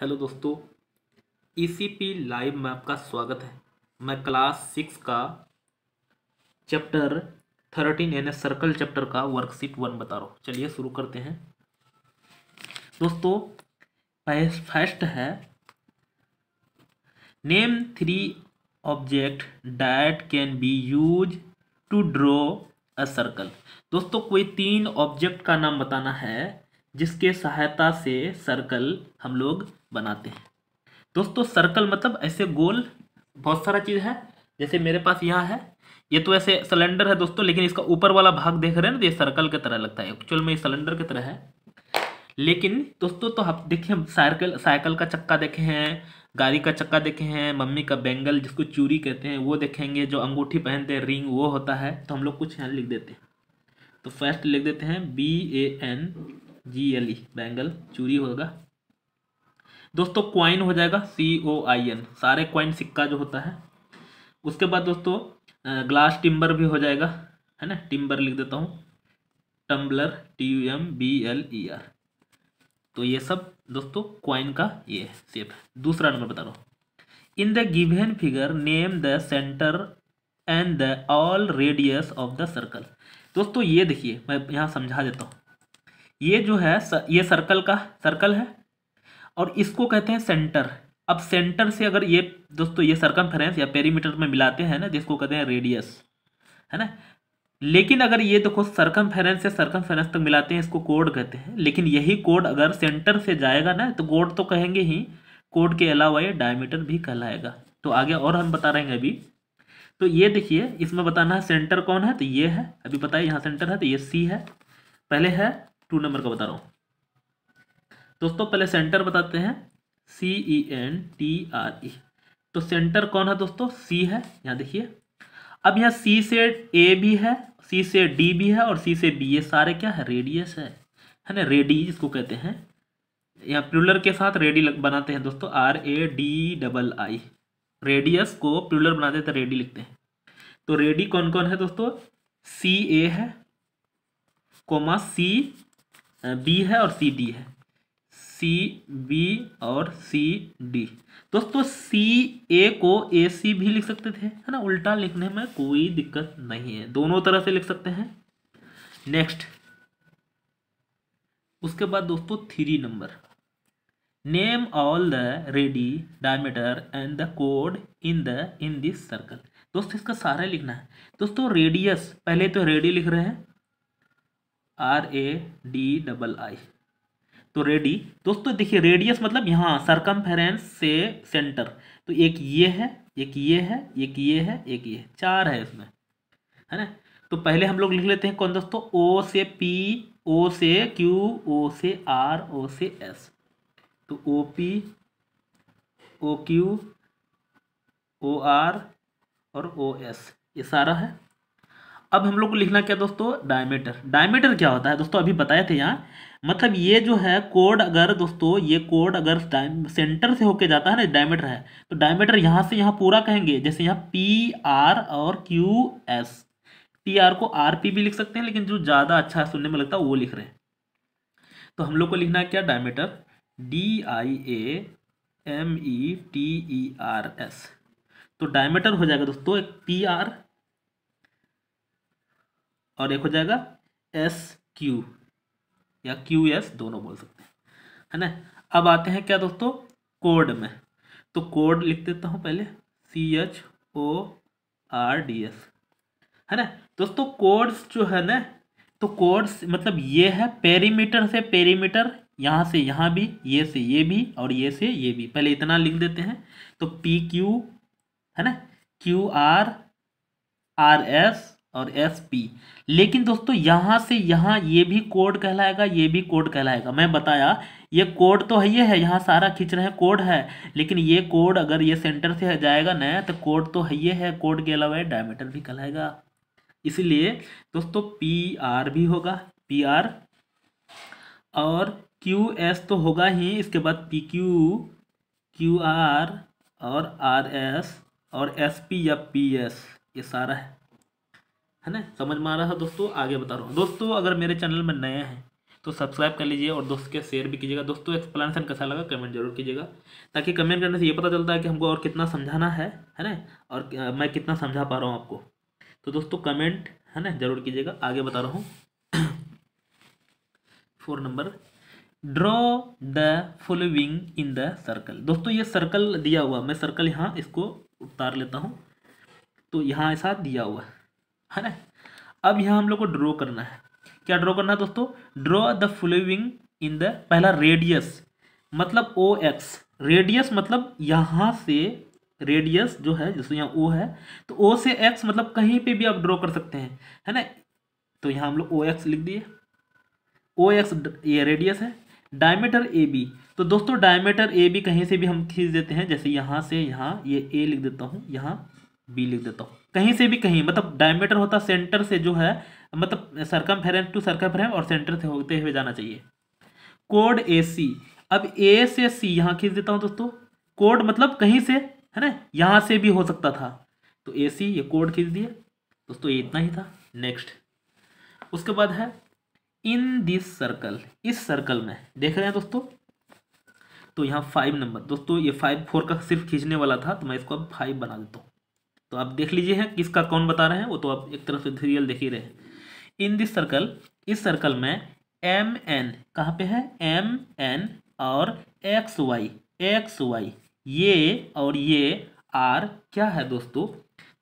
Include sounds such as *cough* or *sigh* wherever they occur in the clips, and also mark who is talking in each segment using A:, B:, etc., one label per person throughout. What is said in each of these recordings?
A: hello दोस्तों ECP e live में आपका स्वागत है मैं क्लास सिक्स का चैप्टर थर्टीन यानी सर्कल चैप्टर का वर्कशीट वन बता रहा हूँ चलिए शुरू करते हैं दोस्तों फर्स्ट है name three object that can be use to draw a circle दोस्तों कोई तीन ऑब्जेक्ट का नाम बताना है जिसके सहायता से सर्कल हम लोग बनाते हैं दोस्तों सर्कल मतलब ऐसे गोल बहुत सारा चीज़ है जैसे मेरे पास यहाँ है ये तो ऐसे सिलेंडर है दोस्तों लेकिन इसका ऊपर वाला भाग देख रहे हैं ना तो ये सर्कल की तरह लगता है एक्चुअल में ये सिलेंडर की तरह है लेकिन दोस्तों तो हम देखिए हम साइकिल साइकिल का चक्का देखे हैं गाड़ी का चक्का देखे हैं मम्मी का बैंगल जिसको चूरी कहते हैं वो देखेंगे जो अंगूठी पहनते हैं रिंग वो होता है तो हम लोग कुछ यहाँ लिख देते हैं तो फर्स्ट लिख देते हैं B A N G L E bangle चूरी होगा दोस्तों क्वाइन हो जाएगा सी ओ आई एन सारे क्वाइन सिक्का जो होता है उसके बाद दोस्तों ग्लास टिम्बर भी हो जाएगा है ना टिम्बर लिख देता हूँ tumbler T U M B L E R तो ये सब दोस्तों क्वाइन का ये सेप है दूसरा नंबर बता रहा हूँ in the given figure name the centre and the all radius of the circle दोस्तों ये देखिए मैं यहाँ समझा देता हूँ ये जो है ये सर्कल का सर्कल है और इसको कहते हैं सेंटर अब सेंटर से अगर ये दोस्तों ये सर्कम या पेरीमीटर में मिलाते हैं ना जिसको कहते हैं रेडियस है ना लेकिन अगर ये देखो तो फेरेंस से फेरेंस तक मिलाते हैं इसको कोड कहते हैं लेकिन यही कोड अगर सेंटर से जाएगा ना तो कोड तो कहेंगे ही कोड के अलावा ये डायमीटर भी कहलाएगा तो आगे और हम बता रहे हैं अभी तो ये देखिए इसमें बताना है सेंटर कौन है तो ये है अभी बताइए यहाँ सेंटर है तो ये सी है पहले है टू नंबर का बता रहा हूँ दोस्तों पहले सेंटर बताते हैं C E N T R E तो सेंटर कौन है दोस्तों सी है यहाँ देखिए अब यहाँ सी से ए भी है सी से डी भी है और सी से बी ये सारे क्या है रेडियस है है ना रेडी जिसको कहते हैं यहाँ प्यूलर के साथ रेडी बनाते हैं दोस्तों R A D double I radius को प्यूलर बनाते हैं रेडी तो लिखते हैं तो रेडी कौन कौन है दोस्तों सी ए है कोमा सी बी है और सी डी है सी बी और सी डी दोस्तों सी ए को ए सी भी लिख सकते थे है ना उल्टा लिखने में कोई दिक्कत नहीं है दोनों तरह से लिख सकते हैं नेक्स्ट उसके बाद दोस्तों three number name all the radii diameter and the कोड in the in this circle दोस्तों इसका सारा लिखना है दोस्तों रेडियस पहले तो रेडी लिख रहे हैं R A D double I तो रेडी दोस्तों देखिए रेडियस मतलब यहाँ सरकम से सेंटर तो एक ये है एक ये है एक ये है एक ये है चार है इसमें है ना तो पहले हम लोग लिख लेते हैं कौन दोस्तों ओ से पी ओ से क्यू ओ से आर ओ से एस तो O P O Q O R और ओ एस ये सारा है अब हम लोग को लिखना क्या दोस्तों डायमीटर डायमीटर क्या होता है दोस्तों अभी बताए थे यहाँ मतलब ये जो है कोड अगर दोस्तों ये कोड अगर सेंटर से होके जाता है ना डायमीटर है तो डायमीटर यहाँ से यहाँ पूरा कहेंगे जैसे यहाँ पी आर और क्यू एस पी आर को आर पी भी लिख सकते हैं लेकिन जो ज़्यादा अच्छा सुनने में लगता है वो लिख रहे हैं तो हम लोग को लिखना है क्या diameter D I A M E T E R S तो डायमीटर हो जाएगा दोस्तों एक पी आर और एक हो जाएगा एस क्यू या क्यू एस दोनों बोल सकते हैं है ना अब आते हैं क्या दोस्तों कोड में तो कोड लिख देता हूँ पहले C H O R D S है ना दोस्तों कोड्स जो है ना तो कोड्स मतलब ये है पेरीमीटर से पेरीमीटर यहाँ से यहाँ भी ये से ये भी और ये से ये भी पहले इतना लिख देते हैं तो पी क्यू है ना क्यू आर आर एस और एस पी लेकिन दोस्तों यहाँ से यहाँ ये भी कोड कहलाएगा ये भी कोड कहलाएगा मैं बताया ये कोड तो है ये है यहाँ सारा खींच रहे हैं कोड है लेकिन ये कोड अगर ये सेंटर से जाएगा ना तो कोड तो है ये है कोड के अलावा डायमीटर भी कहलाएगा इसलिए दोस्तों पी आर भी होगा पी आर और क्यू एस तो होगा ही इसके बाद पी क्यू क्यू आर और आर एस और एस पी या पी एस ये सारा है है ना समझ में आ रहा है दोस्तों आगे बता रहा हूँ दोस्तों अगर मेरे चैनल में नए हैं तो सब्सक्राइब कर लीजिए और दोस्त के शेयर भी कीजिएगा दोस्तों एक्सप्लेनेशन कैसा लगा कमेंट जरूर कीजिएगा ताकि कमेंट करने से ये पता चलता है कि हमको और कितना समझाना है है ना और मैं कितना समझा पा रहा हूँ आपको तो दोस्तों कमेंट है ना जरूर कीजिएगा आगे बता रहा हूँ four number draw the following in the circle दोस्तों ये सर्कल दिया हुआ मैं सर्कल यहाँ इसको उतार लेता हूँ तो यहाँ ऐसा दिया हुआ है है ना अब यहाँ हम लोग को ड्रॉ करना है क्या ड्रॉ करना है दोस्तों draw the following in the पहला रेडियस मतलब ओ एक्स रेडियस मतलब यहाँ से रेडियस जो है जैसे यहाँ ओ है तो ओ से एक्स मतलब कहीं पे भी आप ड्रॉ कर सकते हैं है ना तो यहाँ हम लोग ओ एक्स लिख दिए ओ एक्स ये रेडियस है डायमीटर ए बी तो दोस्तों डायमीटर ए बी कहीं से भी हम खींच देते हैं जैसे यहाँ से यहाँ ये यह ए लिख देता हूँ यहाँ बी लिख देता हूँ कहीं से भी कहीं मतलब डायमीटर होता सेंटर से जो है मतलब सरकम टू सरकम और सेंटर से होते हुए जाना चाहिए कोड ए सी अब ए से सी यहाँ खींच देता हूँ दोस्तों कोड मतलब कहीं से है ना यहाँ से भी हो सकता था तो ए सी ये कोड खींच दिया दोस्तों ये इतना ही था नेक्स्ट उसके बाद है इन दिस सर्कल इस सर्कल में देख रहे हैं दोस्तों तो यहाँ फाइव नंबर दोस्तों ये फाइव फोर का सिर्फ खींचने वाला था तो मैं इसको अब फाइव बना देता हूँ तो आप देख लीजिए है किसका कौन बता रहे हैं वो तो आप एक तरफ से रियल देख ही रहे इन दिस सर्कल इस सर्कल में एम एन कहाँ पे है एम एन और एक्स वाई एक्स वाई ये और ये आर क्या है दोस्तों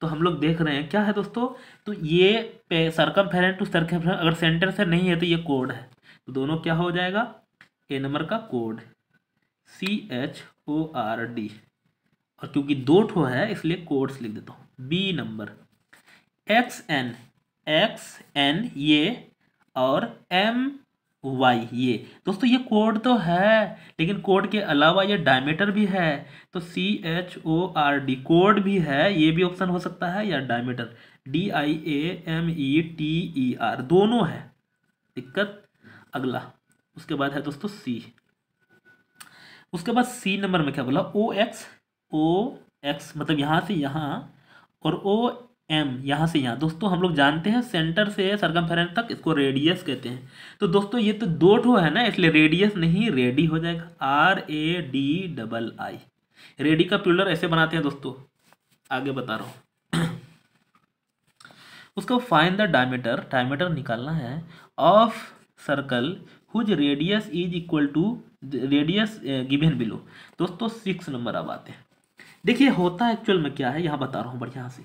A: तो हम लोग देख रहे हैं क्या है दोस्तों तो ये पे सरकम फेरेंट टू सरकम अगर सेंटर से नहीं है तो ये कोड है तो दोनों क्या हो जाएगा ए नंबर का कोड C H O R D और क्योंकि दो ठो है इसलिए कोर्स लिख देता हूँ B number X N X N ये और एम वाई ये दोस्तों ये कोड तो है लेकिन कोड के अलावा ये डायमीटर भी है तो C H O R D कोड भी है ये भी ऑप्शन हो सकता है या diameter D I A M E T E R दोनों है दिक्कत अगला उसके बाद है दोस्तों सी उसके बाद सी नंबर में क्या बोला ओ एक्स ओ एक्स मतलब यहाँ से यहाँ और ओ एम यहाँ से यहाँ दोस्तों हम लोग जानते हैं सेंटर से सरकमफेरेंस तक इसको रेडियस कहते हैं तो दोस्तों ये तो दो ठो है ना इसलिए रेडियस नहीं रेडी हो जाएगा R A D double I radii का प्यूलर ऐसे बनाते हैं दोस्तों आगे बता रहा हूँ उसको फाइन द डायमीटर डायमीटर निकालना है of circle whose radius is equal to radius given below दोस्तों सिक्स नंबर अब आते हैं देखिए होता एक्चुअल में क्या है यहाँ बता रहा हूँ बढ़िया से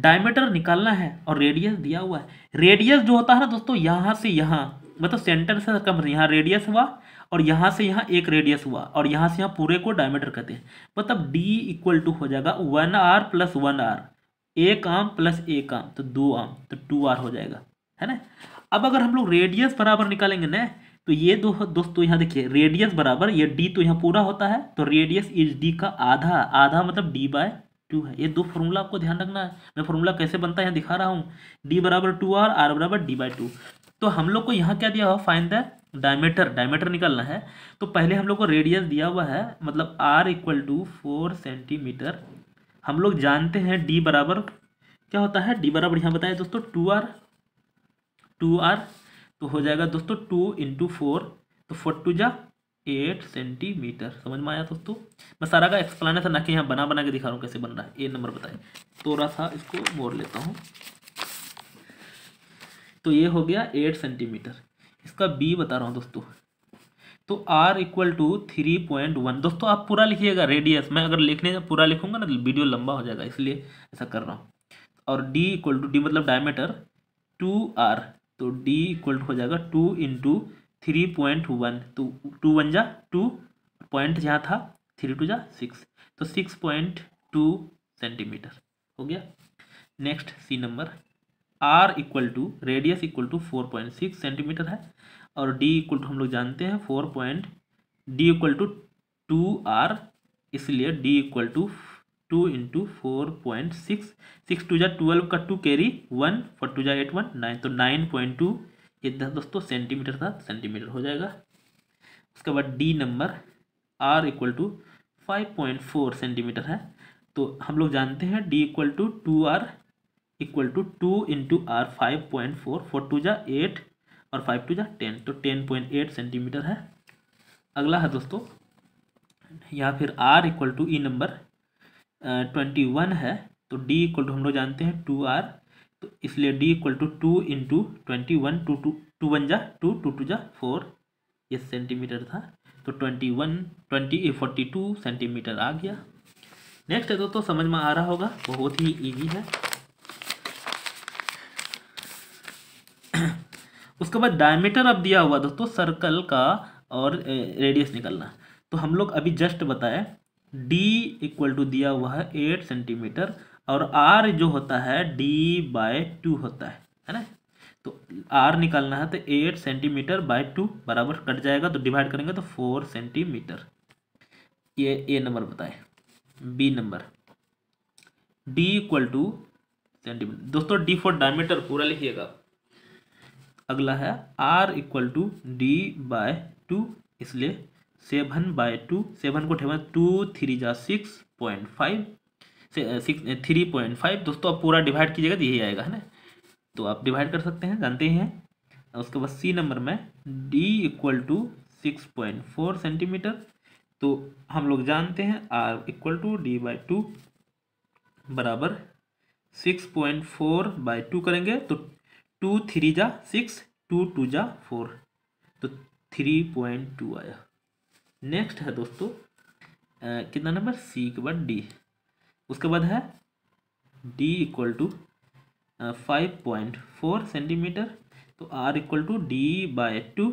A: डायमीटर निकालना है और रेडियस दिया हुआ है रेडियस जो होता है ना दोस्तों यहाँ से यहाँ मतलब सेंटर से कम यहाँ रेडियस हुआ और यहाँ से यहाँ एक रेडियस हुआ और यहाँ से यहाँ पूरे को डायमीटर कहते हैं मतलब डी इक्वल टू हो जाएगा one R plus one R एक आम प्लस एक आम तो दो आम तो टू आर हो जाएगा है ना अब अगर हम लोग रेडियस बराबर निकालेंगे ना तो ये दो दोस्तों तो यहाँ देखिए रेडियस बराबर ये डी तो यहाँ पूरा होता है तो रेडियस इज डी का आधा आधा मतलब डी बाय टू है ये दो फॉर्मूला आपको ध्यान रखना है मैं फॉर्मूला कैसे बनता है यहाँ दिखा रहा हूँ डी बराबर टू आर आर बराबर डी बाई टू तो हम लोग को यहाँ क्या दिया हुआ फाइन द डायमीटर डायमीटर निकालना है तो पहले हम लोग को रेडियस दिया हुआ है मतलब R equal to four centimetre हम लोग जानते हैं डी बराबर क्या होता है डी बराबर यहाँ बताया दोस्तों टू आर टू आर तो हो जाएगा दोस्तों टू इंटू फोर तो फोर टू जा एट सेंटीमीटर समझ में आया दोस्तों मैं सारा का एक्सप्लेनेशन रखे यहाँ बना बना के दिखा रहा हूँ कैसे बन रहा है ए नंबर बताए थोड़ा सा इसको मोड़ लेता हूँ तो ये हो गया एट सेंटीमीटर इसका बी बता रहा हूँ दोस्तों तो R equal to three point one दोस्तों आप पूरा लिखिएगा रेडियस मैं अगर लिखने पूरा लिखूंगा ना वीडियो तो लंबा हो जाएगा इसलिए ऐसा कर रहा हूँ और डी इक्वल टू डी मतलब डायमीटर टू आर तो d इक्वल हो जाएगा two into three point one तो टू वन जा टू पॉइंट जहाँ था थ्री टू जा सिक्स तो सिक्स पॉइंट टू सेंटीमीटर हो गया next C number r equal to radius equal to four point six centimetre है और d इक्वल टू हम लोग जानते हैं four point D equal to two are इसलिए d equal to two into four point six six two जा twelve का two carry one four two जा एट वन नाइन तो नाइन पॉइंट टू ये दस दोस्तों सेंटीमीटर था सेंटीमीटर हो जाएगा उसके बाद D number R equal to five point four centimetre है तो हम लोग जानते हैं D equal to two R equal to two into R five point four four two जा एट और फाइव टू जा टेन तो टेन पॉइंट एट सेंटीमीटर है अगला है दोस्तों यहाँ फिर R equal to E number twenty one है तो d इक्वल टू हम लोग जानते हैं टू आर तो इसलिए d equal to two into twenty one two two two one जा टू टू टू जा फोर ये सेंटीमीटर था तो twenty one twenty forty two centimetre आ गया नेक्स्ट है दोस्तों समझ में आ रहा होगा बहुत ही ईजी है *clears throat* उसके बाद डायमीटर अब दिया हुआ दोस्तों सर्कल का और रेडियस निकलना तो हम लोग अभी जस्ट बताए डी इक्वल टू दिया हुआ है एट सेंटीमीटर और आर जो होता है डी बाय टू होता है है ना तो आर निकालना है तो एट सेंटीमीटर बाय टू बराबर कट जाएगा तो डिवाइड करेंगे तो फोर सेंटीमीटर ये ए नंबर बताए B number D equal to centimetre दोस्तों डी फोर डायमीटर पूरा लिखिएगा अगला है R equal to D by two इसलिए सेवन बाय टू सेवन को ठेवा टू थ्री जा six point five six three point five दोस्तों आप पूरा डिवाइड कीजिएगा तो यही आएगा है ना तो आप डिवाइड कर सकते हैं जानते ही हैं उसके बाद सी नंबर में D equal to six point four centimetre तो हम लोग जानते हैं R equal to D by two बराबर six point four by two करेंगे तो टू थ्री जा सिक्स टू टू जा फोर तो थ्री पॉइंट टू आया नेक्स्ट है दोस्तों कितना नंबर सी के बाद डी उसके बाद है D equal to five point four centimetre तो R equal to D by two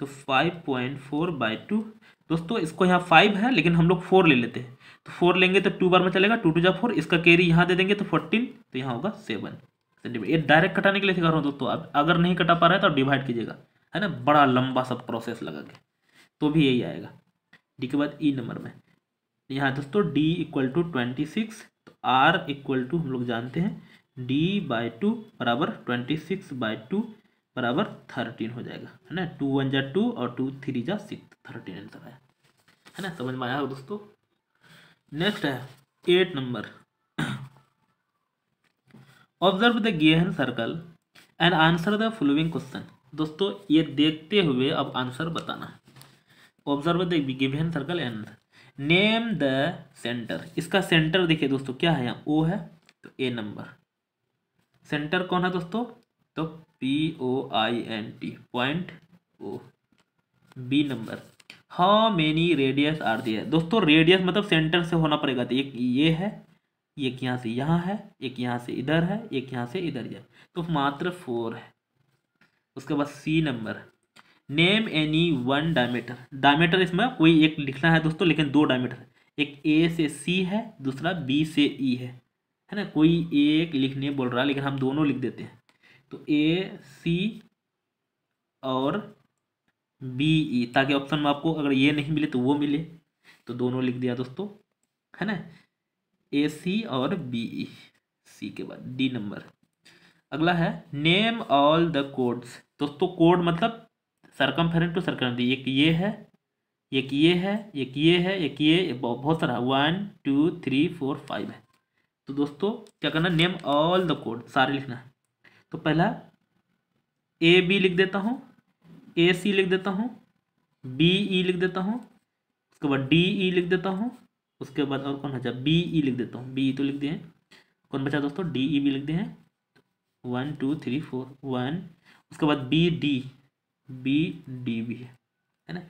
A: तो five point four by two दोस्तों इसको यहाँ फाइव है लेकिन हम लोग फोर ले लेते हैं तो फोर लेंगे तो टू बार में चलेगा टू टू जा फोर इसका कैरी यहाँ दे देंगे तो फोर्टीन तो यहाँ होगा सेवन सेंटीमीटर ये डायरेक्ट कटाने के लिए सिखा रहा हूँ दोस्तों अगर नहीं कटा पा रहा है तो आप डिवाइड कीजिएगा है ना बड़ा लंबा सा प्रोसेस लगा के तो भी यही आएगा डी के बाद ई e नंबर में यहाँ दोस्तों D equal to twenty six तो आर इक्वल टू हम लोग जानते हैं डी बाई टू बराबर ट्वेंटी सिक्स बाई टू बराबर थर्टीन हो जाएगा है ना टू वन जा टू और टू थ्री जा सिक्स थर्टीन आंसर आया है ना समझ में आया हो दोस्तों नेक्स्ट है eight number observe the given circle and answer the following question दोस्तों ये देखते हुए अब आंसर बताना है observe the given circle and name the centre इसका सेंटर देखिए दोस्तों क्या है यहाँ ओ है तो ए नंबर सेंटर कौन है दोस्तों तो P O I N T point O B number how many radius are the है दोस्तों रेडियस मतलब सेंटर से होना पड़ेगा तो एक ये है एक यहाँ से यहाँ है एक यहाँ से इधर है एक यहाँ से इधर यह तो मात्र फोर है उसके बाद C number name any one diameter diameter इसमें कोई एक लिखना है दोस्तों लेकिन दो डायमीटर एक ए से सी है दूसरा बी से ई e है है ना कोई एक लिखने बोल रहा है लेकिन हम दोनों लिख देते हैं तो ए सी और बी ई e, ताकि ऑप्शन में आपको अगर ये नहीं मिले तो वो मिले तो दोनों लिख दिया दोस्तों है ना ए सी और बी ई सी के बाद डी नंबर अगला है नेम ऑल द कोड्स दोस्तों कोड मतलब सरकम सरकमफेरेंट टू सरकम एक ये है एक ये है एक ये है एक ये बहुत सारा one two three four five है तो दोस्तों क्या करना नेम ऑल द कोड सारे लिखना है तो पहला ए बी लिख देता हूँ ए सी लिख देता हूँ बी ई e लिख देता हूँ उसके बाद डी ई e लिख देता हूँ उसके बाद और कौन बचा बी ई e लिख देता हूँ बी ई तो लिख दिए कौन बचा दोस्तों डी ई भी लिख दिए हैं one two three four one उसके बाद B D B D B है ना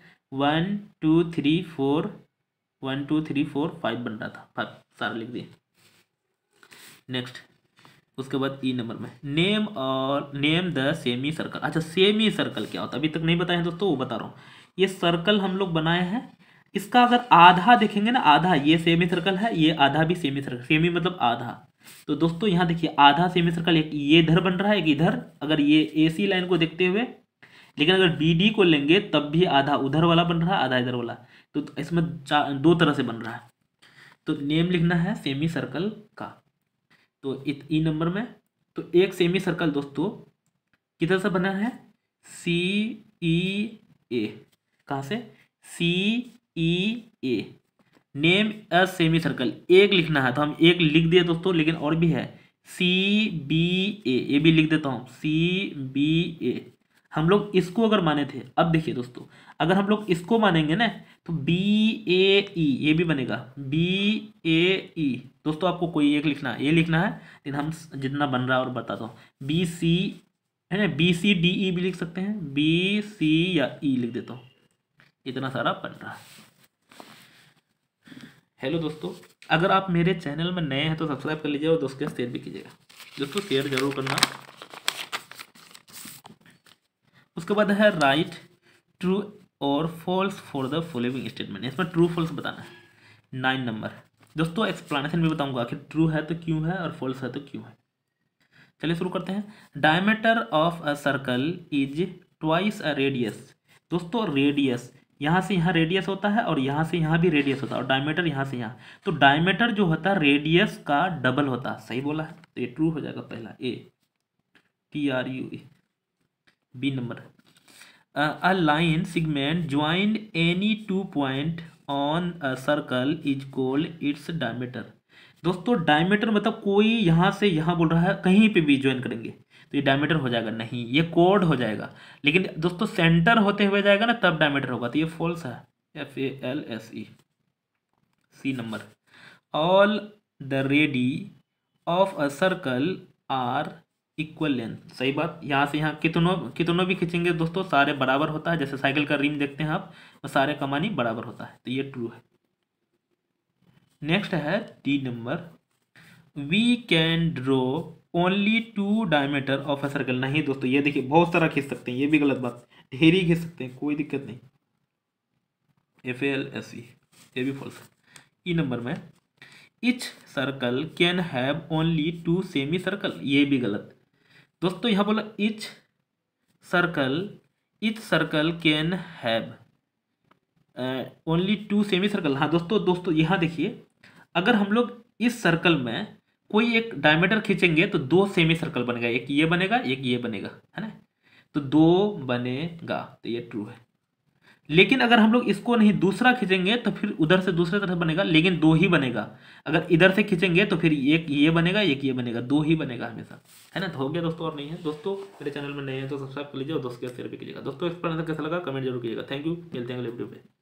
A: one two three four one two three four five बन रहा था फाइव सारा लिख दिए नेक्स्ट उसके बाद ई e नंबर में नेम और नेम द सेमी सर्कल अच्छा सेमी सर्कल क्या होता है अभी तक नहीं बताया दोस्तों वो बता रहा हूँ ये सर्कल हम लोग बनाए हैं इसका अगर आधा देखेंगे ना आधा ये सेमी सर्कल है ये आधा भी सेमी सर्कल सेमी मतलब आधा तो दोस्तों यहाँ देखिए आधा सेमी सर्कल एक ये इधर बन रहा है एक इधर अगर ये ए सी लाइन को देखते हुए लेकिन अगर बी डी को लेंगे तब भी आधा उधर वाला बन रहा है आधा इधर वाला तो इसमें दो तरह से बन रहा है तो नेम लिखना है सेमी सर्कल का तो ई नंबर e में तो एक सेमी सर्कल दोस्तों किधर से बना है सी ई ए कहाँ से C E A name a semicircle एक लिखना है तो हम एक लिख दिए दोस्तों लेकिन और भी है सी बी ए ये भी लिख देता हूँ सी बी ए हम लोग इसको अगर माने थे अब देखिए दोस्तों अगर हम लोग इसको मानेंगे ना तो बी ए ई ये भी बनेगा बी ए ई दोस्तों आपको कोई एक लिखना है ये लिखना है लेकिन हम जितना बन रहा है और बताता हूँ बी सी है ना बी सी डी ई भी लिख सकते हैं बी सी या ई e लिख देता हूँ इतना सारा बन रहा है हेलो दोस्तों अगर आप मेरे चैनल में नए हैं तो सब्सक्राइब कर लीजिए और दोस्तों शेयर भी कीजिएगा दोस्तों शेयर जरूर करना उसके बाद है राइट ट्रू और false for the following statement इसमें ट्रू फॉल्स बताना है नाइन नंबर दोस्तों एक्सप्लेनेशन भी बताऊंगा आखिर ट्रू है तो क्यों है और फॉल्स है तो क्यों है चलिए शुरू करते हैं diameter of a circle is twice a radius दोस्तों रेडियस यहाँ से यहाँ रेडियस होता है और यहाँ से यहाँ भी रेडियस होता है और डायमीटर यहाँ से यहाँ तो डायमीटर जो होता है रेडियस का डबल होता है सही बोला है तो ये ट्रू हो जाएगा पहला A T R U E B number a line segment join any two point on a circle is called its diameter दोस्तों डायमीटर मतलब कोई यहाँ से यहाँ बोल रहा है कहीं पे भी ज्वाइन करेंगे तो ये डायमीटर हो जाएगा नहीं ये कोड हो जाएगा लेकिन दोस्तों सेंटर होते हुए जाएगा ना तब डायमीटर होगा तो ये फॉल्स है F A L S E C number all the radii of a circle are equal length सही बात यहाँ से यहाँ कितनों कितनों भी खींचेंगे दोस्तों सारे बराबर होता है जैसे साइकिल का रिम देखते हैं आप तो सारे कमानी बराबर होता है तो ये ट्रू है नेक्स्ट है D number we can draw only two diameter of a circle नहीं दोस्तों ये देखिए बहुत सारा खींच सकते हैं ये भी गलत बात ढेर ही खींच सकते हैं कोई दिक्कत नहीं एफ एल एस ई ये भी फॉल्स ई नंबर में each circle can have only two semi circle ये भी गलत दोस्तों यहाँ बोला each circle each circle can have only two semi circle हाँ दोस्तों दोस्तों यहाँ देखिए अगर हम लोग इस सर्कल में कोई एक डायमीटर खींचेंगे तो दो सेमी सर्कल बनेगा एक ये बनेगा एक ये बनेगा है ना तो दो बनेगा तो ये ट्रू है लेकिन अगर हम लोग इसको नहीं दूसरा खींचेंगे तो फिर उधर से दूसरे तरफ बनेगा लेकिन दो ही बनेगा अगर इधर से खींचेंगे तो फिर एक ये बनेगा एक ये बनेगा दो ही बनेगा हमेशा है ना तो हो गया दोस्तों और नहीं है दोस्तों मेरे चैनल में नए हैं तो सब्सक्राइब कर लीजिए और दोस्तों के शेयर भी कीजिएगा दोस्तों इस पर कैसा लगा कमेंट जरूर कीजिएगा थैंक यू मिलते हैं अगले वीडियो में